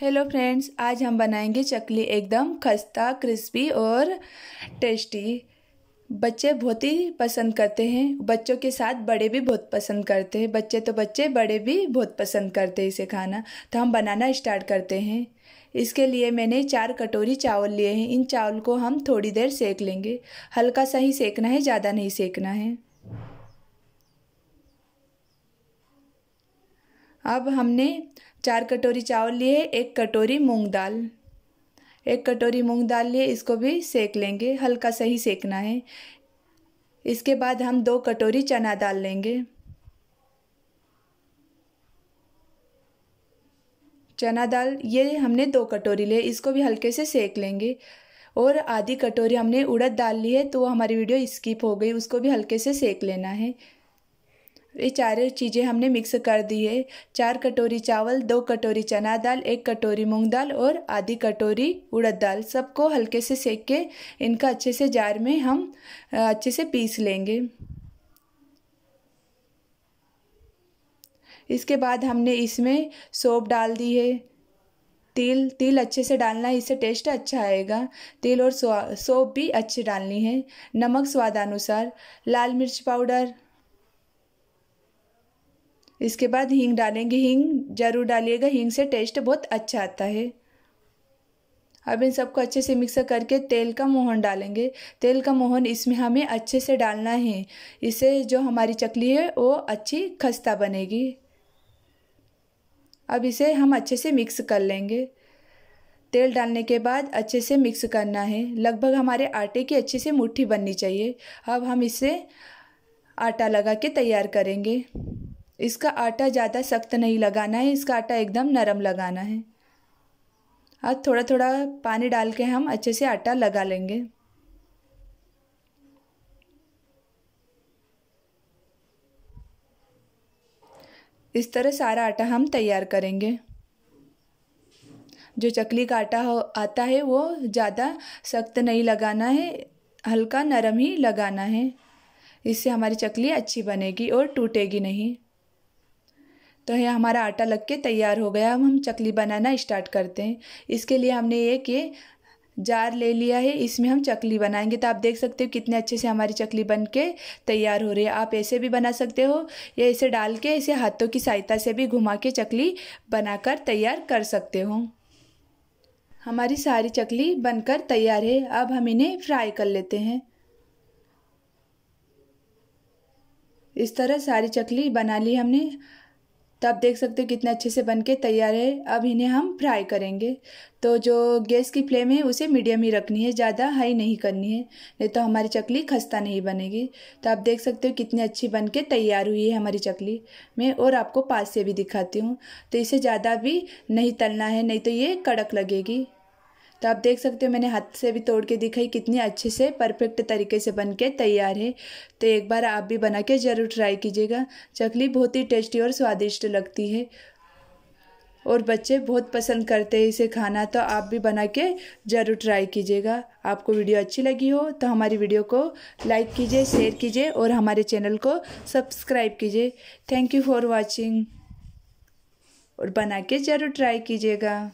hello friends आज हम बनाएंगे चकली एकदम खस्ता क्रिस्पी और टेस्टी बच्चे बहुत ही पसंद करते हैं बच्चों के साथ बड़े भी बहुत पसंद करते हैं बच्चे तो बच्चे बड़े भी बहुत पसंद करते हैं इसे खाना तो हम बनाना स्टार्ट करते हैं इसके लिए मैंने चार कटोरी चावल लिए हैं इन चावल को हम थोड़ी देर सेक लेंगे हल्का सा ही सेकना है ज़्यादा नहीं सेकना है अब हमने चार कटोरी चावल लिए एक कटोरी मूंग दाल एक कटोरी मूंग दाल लिए इसको भी सेक लेंगे हल्का सा ही सेकना है इसके बाद हम दो कटोरी चना दाल लेंगे चना दाल ये हमने दो कटोरी लिए इसको भी हल्के से सेक लेंगे और आधी कटोरी हमने उड़द दाल ली है तो हमारी वीडियो स्किप हो गई उसको भी हल्के से सेक लेना है ये चार चीज़ें हमने मिक्स कर दी है चार कटोरी चावल दो कटोरी चना दाल एक कटोरी मूंग दाल और आधी कटोरी उड़द दाल सबको हल्के से सेक के इनका अच्छे से जार में हम अच्छे से पीस लेंगे इसके बाद हमने इसमें सोप डाल दी है तिल तिल अच्छे से डालना है इससे टेस्ट अच्छा आएगा तिल और सोप भी अच्छे डालनी है नमक स्वाद अनुसार लाल मिर्च पाउडर इसके बाद हींग डालेंगे हींग ज़रूर डालिएगा हींग से टेस्ट बहुत अच्छा आता है अब इन सबको अच्छे से मिक्स करके तेल का मोहन डालेंगे तेल का मोहन इसमें हमें अच्छे से डालना है इससे जो हमारी चकली है वो अच्छी खस्ता बनेगी अब इसे हम अच्छे से मिक्स कर लेंगे तेल डालने के बाद अच्छे से मिक्स करना है लगभग हमारे आटे की अच्छे से मुट्ठी बननी चाहिए अब हम इसे आटा लगा के तैयार करेंगे इसका आटा ज़्यादा सख्त नहीं लगाना है इसका आटा एकदम नरम लगाना है अब थोड़ा थोड़ा पानी डाल के हम अच्छे से आटा लगा लेंगे इस तरह सारा आटा हम तैयार करेंगे जो चकली का आटा हो आता है वो ज़्यादा सख्त नहीं लगाना है हल्का नरम ही लगाना है इससे हमारी चकली अच्छी बनेगी और टूटेगी नहीं तो यह हमारा आटा लग के तैयार हो गया अब हम चकली बनाना स्टार्ट करते हैं इसके लिए हमने एक ये जार ले लिया है इसमें हम चकली बनाएंगे तो आप देख सकते हो कितने अच्छे से हमारी चकली बन के तैयार हो रही है आप ऐसे भी बना सकते हो या इसे डाल के इसे हाथों की सहायता से भी घुमा के चकली बनाकर तैयार कर सकते हो हमारी सारी चकली बनकर तैयार है अब हम इन्हें फ्राई कर लेते हैं इस तरह सारी चकली बना ली हमने तो आप देख सकते हो कितने अच्छे से बन के तैयार है अब इन्हें हम फ्राई करेंगे तो जो गैस की फ्लेम है उसे मीडियम ही रखनी है ज़्यादा हाई नहीं करनी है नहीं तो हमारी चकली खस्ता नहीं बनेगी तो आप देख सकते हो कितनी अच्छी बन के तैयार हुई है हमारी चकली मैं और आपको पास से भी दिखाती हूँ तो इसे ज़्यादा भी नहीं तलना है नहीं तो ये कड़क लगेगी तो आप देख सकते हो मैंने हाथ से भी तोड़ के दिखाई कितनी अच्छे से परफेक्ट तरीके से बन के तैयार है तो एक बार आप भी बना के ज़रूर ट्राई कीजिएगा चकली बहुत ही टेस्टी और स्वादिष्ट लगती है और बच्चे बहुत पसंद करते हैं इसे खाना तो आप भी बना के ज़रूर ट्राई कीजिएगा आपको वीडियो अच्छी लगी हो तो हमारी वीडियो को लाइक कीजिए शेयर कीजिए और हमारे चैनल को सब्सक्राइब कीजिए थैंक यू फॉर वॉचिंग और बना के ज़रूर ट्राई कीजिएगा